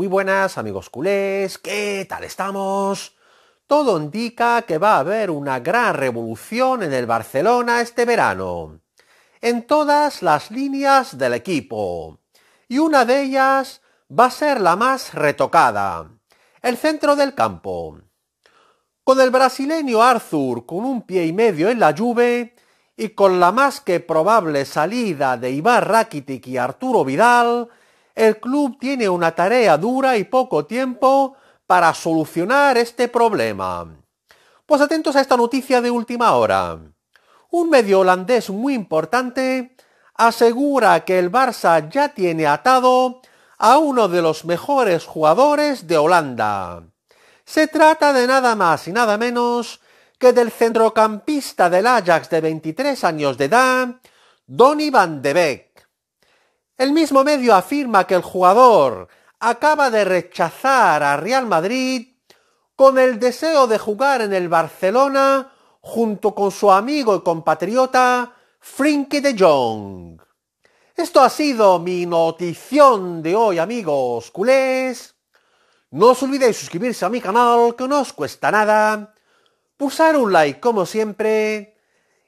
Muy buenas amigos culés, ¿qué tal estamos? Todo indica que va a haber una gran revolución en el Barcelona este verano, en todas las líneas del equipo, y una de ellas va a ser la más retocada, el centro del campo. Con el brasileño Arthur con un pie y medio en la lluvia y con la más que probable salida de Ibar Rakitic y Arturo Vidal, el club tiene una tarea dura y poco tiempo para solucionar este problema. Pues atentos a esta noticia de última hora. Un medio holandés muy importante asegura que el Barça ya tiene atado a uno de los mejores jugadores de Holanda. Se trata de nada más y nada menos que del centrocampista del Ajax de 23 años de edad, Donny van de Beek. El mismo medio afirma que el jugador acaba de rechazar a Real Madrid con el deseo de jugar en el Barcelona junto con su amigo y compatriota Frinky de Jong. Esto ha sido mi notición de hoy, amigos culés. No os olvidéis suscribirse a mi canal, que no os cuesta nada. Pulsar un like, como siempre.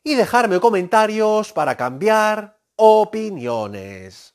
Y dejarme comentarios para cambiar opiniones.